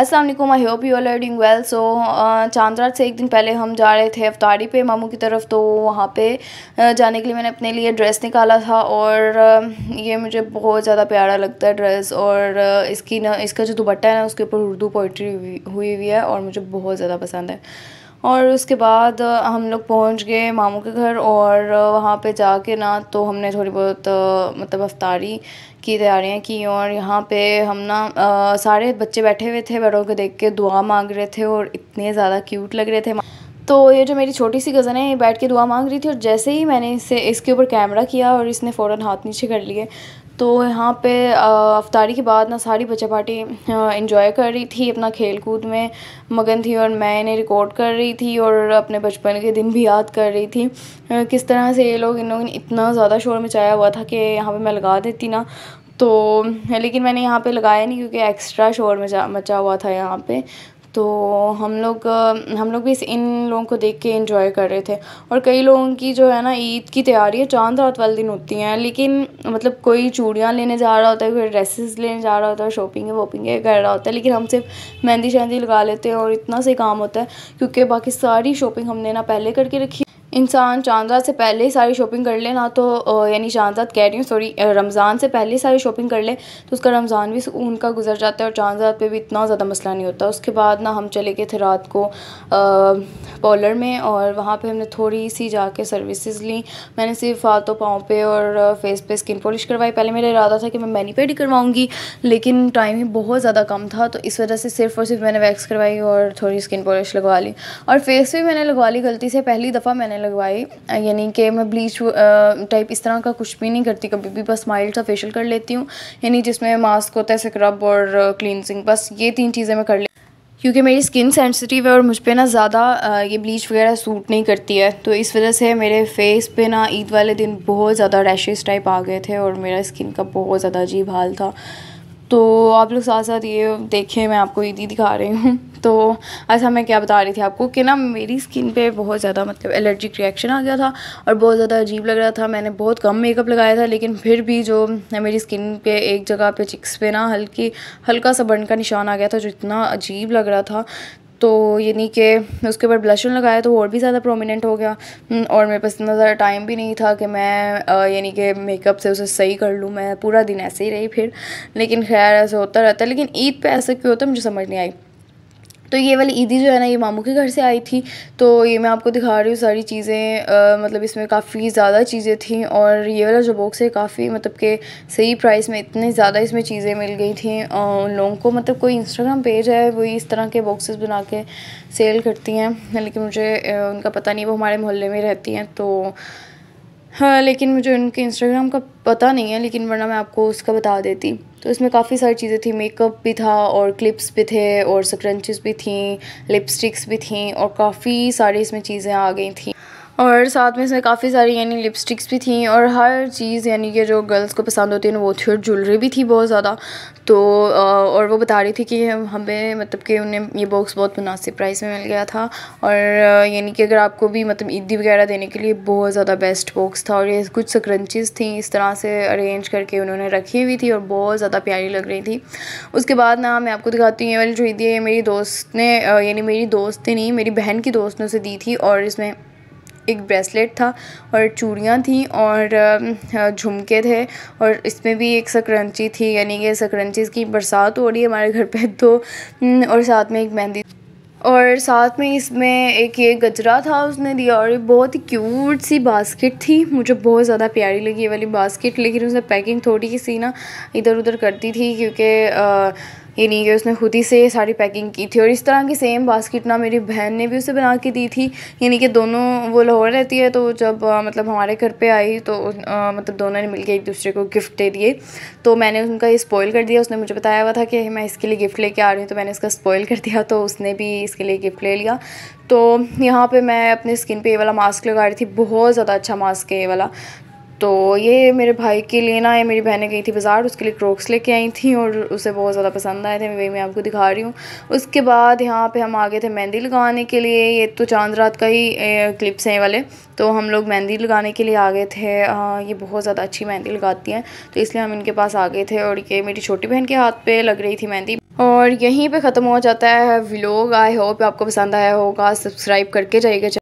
Aslam I hope you are learning well so चांद रात से एक दिन पहले हम जा रहे थे अफ्तारी पे मामू की तरफ तो वहाँ पे uh, जाने के लिए मैंने अपने लिए ड्रेस निकाला था और uh, ये मुझे बहुत ज़्यादा प्यारा लगता है ड्रेस और uh, इसकी ना इसका जो दुपट्टा है ना उसके ऊपर उर्दू पोइट्री हुई हुई है और मुझे बहुत ज़्यादा पसंद है और उसके बाद हम लोग पहुंच गए मामू के घर और वहाँ पे जाके ना तो हमने थोड़ी बहुत मतलब अफ्तारी की तैयारियाँ की और यहाँ पे हम ना आ, सारे बच्चे बैठे हुए थे बड़ों को देख के दुआ मांग रहे थे और इतने ज़्यादा क्यूट लग रहे थे तो ये जो मेरी छोटी सी कज़न है ये बैठ के दुआ मांग रही थी और जैसे ही मैंने इसे इसके ऊपर कैमरा किया और इसने फ़ौरन हाथ नीचे कर लिए तो यहाँ पे अफ्तारी के बाद ना सारी बच्चा पार्टी इंजॉय कर रही थी अपना खेल कूद में मगन थी और मैं इन्हें रिकॉर्ड कर रही थी और अपने बचपन के दिन भी याद कर रही थी किस तरह से ये लोग इन लोगों ने इतना ज़्यादा शोर मचाया हुआ था कि यहाँ पे मैं लगा देती ना तो लेकिन मैंने यहाँ पे लगाया नहीं क्योंकि एक्स्ट्रा शोर मचा मचा हुआ था यहाँ पे तो हम लोग हम लोग भी इन लोगों को देख के इन्जॉय कर रहे थे और कई लोगों की जो है ना ईद की तैयारी है चांद रात वाले दिन होती हैं लेकिन मतलब कोई चूड़ियाँ लेने जा रहा होता है कोई ड्रेसेस लेने जा रहा होता है शॉपिंग वॉपिंग कर रहा होता है लेकिन हम सिर्फ मेहंदी शहंदी लगा लेते हैं और इतना से काम होता है क्योंकि बाकी सारी शॉपिंग हमने ना पहले करके रखी इंसान चांदात से पहले ही सारी शॉपिंग कर ले ना तो यानी चांदात कह रही हूँ सॉरी रमज़ान से पहले ही सारी शॉपिंग कर ले तो उसका रमज़ान भी सुकून का गुजर जाता है और चांदात पे भी इतना ज़्यादा मसला नहीं होता उसके बाद ना हम चले गए थे रात को पॉलर में और वहाँ पर हमने थोड़ी सी जाके सर्विसेज ली मैंने सिर्फ हाथों पाँव पे और फेस पे स्किन पॉलिश करवाई पहले मेरा इरादा था कि मैं मैनी पेड ही करवाऊँगी लेकिन टाइम ही बहुत ज़्यादा कम था तो इस वजह से सिर्फ और सिर्फ मैंने वैक्स करवाई और थोड़ी स्किन पॉलिश लगवा ली और फेस भी मैंने लगवा ली गलती से पहली दफ़ा मैंने लगवाई यानी कि मैं ब्लीच टाइप इस तरह का कुछ भी नहीं करती कभी भी बस माइल्ड सा फेशियल कर लेती हूँ यानी जिसमें मास्क होता है स्क्रब और क्लिनजिंग बस ये तीन चीज़ें मैं कर लेती क्योंकि मेरी स्किन सेंसिटिव है और मुझ पर ना ज़्यादा ये ब्लीच वगैरह सूट नहीं करती है तो इस वजह से मेरे फेस पे ना ईद वाले दिन बहुत ज़्यादा रैशेज़ टाइप आ गए थे और मेरा स्किन का बहुत ज़्यादा अजीब हाल था तो आप लोग साथ साथ ये देखें मैं आपको ईदी दिखा रही हूँ तो ऐसा मैं क्या बता रही थी आपको कि ना मेरी स्किन पे बहुत ज़्यादा मतलब एलर्जिक रिएक्शन आ गया था और बहुत ज़्यादा अजीब लग रहा था मैंने बहुत कम मेकअप लगाया था लेकिन फिर भी जो मेरी स्किन पे एक जगह पे चिक्स पे ना हल्की हल्का सा बर्न का निशान आ गया था जो इतना अजीब लग रहा था तो यानी कि उसके ऊपर ब्लशन लगाया तो वो और भी ज़्यादा प्रोमिनेंट हो गया हम्म, और मेरे पास इतना ज़्यादा टाइम भी नहीं था कि मैं यानी कि मेकअप से उसे सही कर लूँ मैं पूरा दिन ऐसे ही रही फिर लेकिन खैर ऐसे होता रहता है लेकिन ईद पे ऐसा क्यों होता है मुझे समझ नहीं आई तो ये वाली ईदी जो है ना ये मामू के घर से आई थी तो ये मैं आपको दिखा रही हूँ सारी चीज़ें मतलब इसमें काफ़ी ज़्यादा चीज़ें थी और ये वाला जो बॉक्स है काफ़ी मतलब के सही प्राइस में इतने ज़्यादा इसमें चीज़ें मिल गई थी उन लोगों को मतलब कोई इंस्टाग्राम पेज है वही इस तरह के बॉक्सेस बना के सेल करती हैं लेकिन मुझे उनका पता नहीं वो हमारे मोहल्ले में रहती हैं तो हाँ लेकिन मुझे उनके इंस्टाग्राम का पता नहीं है लेकिन वरना मैं आपको उसका बता देती तो इसमें काफ़ी सारी चीज़ें थी मेकअप भी था और क्लिप्स भी थे और स्क्रंचेस भी थी लिपस्टिक्स भी थी और काफ़ी सारी इसमें चीज़ें आ गई थी और साथ में इसमें काफ़ी सारी यानी लिपस्टिक्स भी थी और हर चीज़ यानी कि जो गर्ल्स को पसंद होती है ना वो थी और ज्वेलरी भी थी बहुत ज़्यादा तो और वो बता रही थी कि हमें मतलब कि उन्हें ये बॉक्स बहुत मुनासिब प्राइस में मिल गया था और यानी कि अगर आपको भी मतलब ईदी वगैरह देने के लिए बहुत ज़्यादा बेस्ट बॉक्स था और ये कुछ सक्रंचज थी इस तरह से अरेंज करके उन्होंने रखी हुई थी और बहुत ज़्यादा प्यारी लग रही थी उसके बाद ना मैं आपको दिखाती हूँ ये वाली जो ईदी है मेरी दोस्त ने यानी मेरी दोस्त ने नहीं मेरी बहन की दोस्त ने उसे दी थी और इसमें एक ब्रेसलेट था और चूड़ियाँ थी और झुमके थे और इसमें भी एक सकरंची थी यानी कि सकरंचीज़ की बरसात हो रही है हमारे घर पे तो हम्म, और साथ में एक मेहंदी और साथ में इसमें एक ये गजरा था उसने दिया और ये बहुत ही क्यूट सी बास्केट थी मुझे बहुत ज़्यादा प्यारी लगी ये वाली बास्केट लेकिन उसने पैकिंग थोड़ी सी ना इधर उधर करती थी क्योंकि ये नहीं कि उसने खुद ही से सारी पैकिंग की थी और इस तरह की सेम बास्केट ना मेरी बहन ने भी उसे बना के दी थी यानी कि दोनों वो लाहौर रहती है तो जब आ, मतलब हमारे घर पे आई तो आ, मतलब दोनों ने मिलकर एक दूसरे को गिफ्ट दे दिए तो मैंने उनका ये स्पॉयल कर दिया उसने मुझे बताया हुआ था कि मैं इसके लिए गिफ्ट लेके आ रही हूँ तो मैंने इसका स्पॉयल कर दिया तो उसने भी इसके लिए गिफ्ट ले लिया तो यहाँ पर मैं अपने स्किन पर ये वाला मास्क लगा रही थी बहुत ज़्यादा अच्छा मास्क है ये वाला तो ये मेरे भाई के लिए ना ये मेरी बहनें गई थी बाज़ार उसके लिए क्रोक्स लेके आई थी और उसे बहुत ज़्यादा पसंद आए थे वही मैं आपको दिखा रही हूँ उसके बाद यहाँ पे हम आ गए थे मेहंदी लगाने के लिए ये तो चांद रात का ही क्लिप्स हैं वाले तो हम लोग मेहंदी लगाने के लिए आ गए थे आ, ये बहुत ज़्यादा अच्छी मेहंदी लगाती हैं तो इसलिए हम इनके पास आ गए थे और ये मेरी छोटी बहन के हाथ पर लग रही थी मेहंदी और यहीं पर ख़त्म हो जाता है व्लॉग आई होप आपको पसंद आया होगा सब्सक्राइब करके जाइएगा